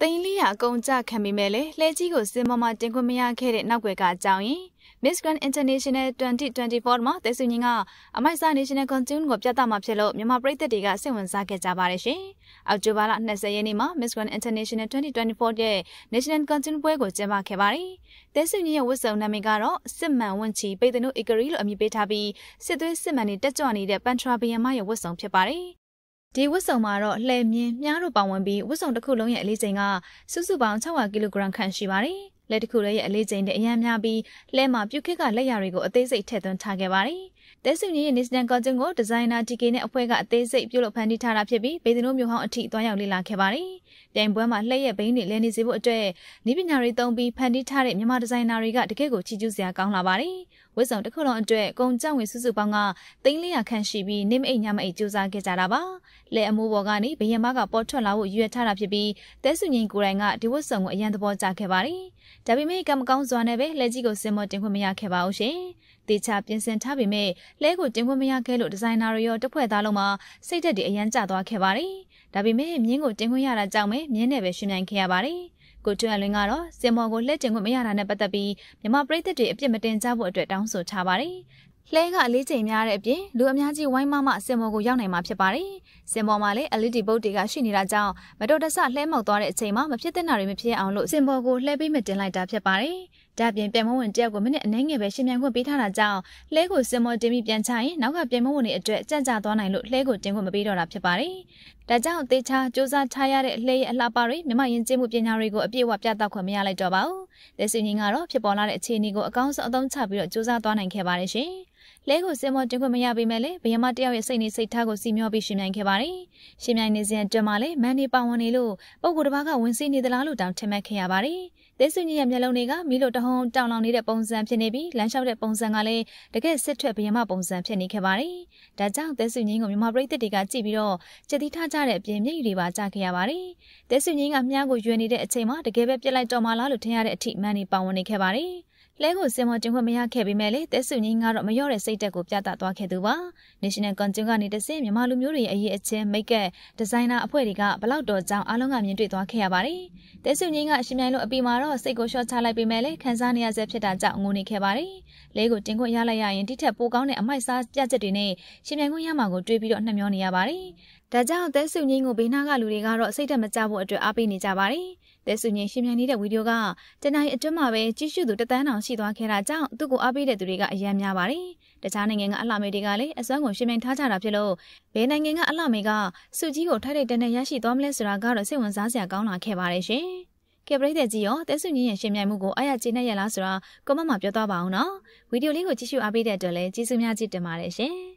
။တိန်လေးရအကုန်ကြခံမိမဲ့လေလှဲကြီးကိုစင်မမတင်ခွင့်မရခဲ့တဲ့နောက်ွယ်ကအကြောင်းရင်း Miss Grand International 2024မှာတဲဆူညင်းကအမိုက်စာ National Contune ကိုပြသမှာဖြစ်လို့မြန်မာပြည်သက်တွေကစိတ်ဝင်စားခဲ့ကြပါတယ်ရှင်။အောက်တိုဘာလ20ရက်နေ့မှာ Miss Grand International 2024ရဲ့ National Contune ပွဲကိုကျင်းပခဲ့ပါတယ်။တဲဆူညင်းရဲ့ဝတ်စုံနာမည်ကတော့စစ်မှန်ဝင့်ချီပိတ်တနုဧကရီလို့အမည်ပေးထားပြီးစစ်သွေးစစ်မှန်တွေတက်ကြွနေတဲ့ပန်ထရာဘီယံမရဲ့ဝတ်စုံဖြစ်ပါတယ်။ဒီဝတ်စုံမှာတော့လှဲမြင်းမြားတို့ပါဝင်ပြီးဝတ်စုံတစ်ခုလုံးရဲ့အလေးချိန်ကစုစုပေါင်း600ကီလိုဂရမ်ခန့်ရှိပါတယ်လက်တစ်ခုလည်းရဲ့အလေးချိန်တဲ့အများများပြီးလှဲမှာပြုတ်ခက်ကလက်ရာတွေကိုအသေးစိတ်ထည့်သွင်းထားခဲ့ပါတယ်။။တဲဆူနီရဲ့ National Collection ကိုဒီဇိုင်နာ TK နဲ့အဖွဲ့ကအသေးစိတ်ပြုလုပ်ဖန်တီးထားတာဖြစ်ပြီးဘေဒင်တို့မျိုးဟောင်းအထိသွားရောက်လေ့လာခဲ့ပါတယ်။ပြိုင်ပွဲမှာလှည့်ရဲ့ဘိန်းတွေလည်နေစေဖို့အတွက်နီးပညာတွေသုံးပြီးဖန်တီးထားတဲ့မြန်မာဒီဇိုင်နာတွေကတကယ့်ကိုချီးကျူးစရာကောင်းလာပါတယ်။ဝတ်စုံတစ်ခုလုံးအတွက်ကုန်ကြောင်ဝင်စုစုပေါင်းက300ခန့်ရှိပြီးနေမအိတ်ညမအိတ်ကြိုးစားခဲ့ကြတာပါ။လက်အမိုးပေါ်ကနေဘယင်မကပေါ်ထွက်လာဖို့ရွေထားတာဖြစ်ပြီးတဲဆူညီကိုယ်တိုင်ကဒီဝတ်စုံကိုအရန်သဘောကျခဲ့ပါတယ်။ဒါပေမဲ့ကံမကောင်းစွာနဲ့ပဲလက်ကြီးကိုစင်မတင်ခွင့်မရခဲ့ပါဘူးရှင်တေချာပြင်ဆင်ထားပေမဲ့လဲကိုတင်ခွင့်မရခဲ့လို့ဒီဇိုင်နာတွေရောတစ်ဖွဲ့သားလုံးမှာစိတ်သက်တွေအရန်ကျသွားခဲ့ပါတယ်။ဒါပေမဲ့မြင်းကိုတင်ခွင့်ရတာကြောင့်ပဲမြင်းနဲ့ပဲရှင်မြန်ခဲ့ရပါတယ်။ကိုကျွမ်းလွင်ကတော့စင်မော်ကိုလက်တင်ခွင့်မရတာနဲ့ပတ်သက်ပြီးမြမပြည်သက်တွေအပြစ်မတင်ကြဖို့အတွက်တောင်းဆိုထားပါတယ်။လှဲကအလေးချိန်များတဲ့အပြင်လူအများကြီးဝိုင်းမမစင်မော်ကိုရောက်နိုင်မှာဖြစ်ပါတယ်။စင်မော်မှာလည်း LED ဘုတ်တွေကရှိနေတာကြောင့်မတော်တဆလှဲမောက်သွားတဲ့အချိန်မှာမဖြစ်သင့်တာတွေမဖြစ်အောင်လို့စင်မော်ကိုလှဲပေးမတင်လိုက်တာဖြစ်ပါတယ်။ဒါပြင်ပြိုင်ပွဲဝင်တယောက်ကိုမိနစ်အနည်းငယ်ပဲရှင်မြန်ခွင့်ပေးထားတာကြောင့်လှဲကိုစင်မောတင်ပြီးပြန်ချရင်နောက်ကပြိုင်ပွဲဝင်တွေအတွက်ကြံ့ကြာသွားနိုင်လို့လှဲကိုတင်ခွင့်မပေးတော့တာဖြစ်ပါတယ်။ဒါကြောင့်တေချာစူးစမ်းထားရတဲ့လှဲရဲ့အလှပတွေမြမရင်ကျင်းမှုပညာတွေကိုအပြည့်အဝပြသခွင့်မရလိုက်တော့ပါဘူး။လက်စင်ရင်ကတော့ဖြစ်ပေါ်လာတဲ့အခြေအနေကိုအကောင်းဆုံးအသုံးချပြီးတော့စူးစမ်းသွားနိုင်ခဲ့ပါတယ်ရှင်။လဲကိုစင်မတင်ခွင့်မရပေမဲ့လည်းဘယမတယောက်ရဲ့စိတ်နေစိတ်ထားကိုစီမျောပြီးရှင်မြိုင်ခဲ့ပါတယ်။ရှင်မြိုင်နေစဉ်အတွင်းမှာလည်းမန်နေပါဝင်နေလို့ပုံကိုယ်တစ်ပါးကဝင်စီနေသလားလို့တောင်ထင်မှတ်ခဲ့ရပါတယ်သင်းစုညရဲ့မျက်လုံးတွေကမီးလိုတဟုံတောင်လောင်နေတဲ့ပုံစံဖြစ်နေပြီးလမ်းလျှောက်တဲ့ပုံစံကလည်းတကယ်စစ်ထွက်ဘယမပုံစံဖြစ်နေခဲ့ပါတယ်။ဒါကြောင့်သင်းစုညင်းကိုမြမပရိသတ်တွေကကြည့်ပြီးတော့ကြည်တိထားကြတဲ့အပြင်မျက်ရည်တွေပါကျခဲ့ရပါတယ်။သင်းစုညင်းကမြားကိုရွေနေတဲ့အချိန်မှာတကယ်ပဲပြစ်လိုက်တော်မလားလို့ထင်ရတဲ့အထိမှန်နေပါဝင်နေခဲ့ပါတယ်။လဲကိုစင်မတင်ခွင့်မရခဲ့ပေမဲ့လည်းတဲဆူကြီးကတော့မလျော့တဲ့စိတ်သက်ကိုပြသသွားခဲ့သူပါ National Conjun ကနေတဆင့်မြန်မာလူမျိုးတွေရဲ့အရေးအချင်းမိတ်ကက်ဒီဇိုင်နာအဖွဲ့တွေကဘလောက်တော်ကြောင်အားလုံးကမြင်တွေ့သွားခဲ့ရပါတယ်တဲဆူကြီးကအရှင်မြိုင်လို့အပီမှာတော့စိတ်ကိုလျှော့ချလိုက်ပေမဲ့လည်းခံစားနေရဆဲဖြစ်တာကြောင့်ငိုနေခဲ့ပါတယ်လဲကိုတင်ခွင့်ရလိုက်ရရင်တိထက်ပိုကောင်းတဲ့အမိုက်စားပြချက်တွေနဲ့ရှင်မြိုင်ခွင့်ရမှာကိုတွေးပြီးတော့နှမျောနေရပါတယ်ဒါကြောင့်သဲစုညင်းကိုဘေးနားကလူတွေကတော့စိတ်သက်မကြဖို့အတွက်အားပေးနေကြပါတယ်။သဲစုညင်းရှင်မြန်နေတဲ့ဗီဒီယိုကတနင်္လာအတွင်းမှာပဲကြည့်ရှုသူတသန်းတောင်ရှိသွားခဲ့တာကြောင့်သူ့ကိုအားပေးတဲ့သူတွေကအယံများပါတယ်။တခြားနိုင်ငံကအလှမေတွေကလည်းအစွမ်းကုန်ရှင်မြန်ထားကြတာဖြစ်လို့ဘယ်နိုင်ငံကအလှမေကစုကြီးကိုထိုက်ထိုက်တန်တန်ရရှိသွားမလဲဆိုတာကတော့စိတ်ဝင်စားစရာကောင်းလာခဲ့ပါတယ်ရှင်။ကဲပရိသတ်ကြီးရောတဲဆုညင်းရဲ့ရှင်မြိုင်မှုကိုအားရကျေနပ်ရလားဆိုတာကွန်မန့်မှာပြောသွားပါအောင်နော်ဗီဒီယိုလေးကိုကြည့်ရှုအားပေးတဲ့အတွက်လည်းကျေးဇူးများကြီးတင်ပါတယ်ရှင်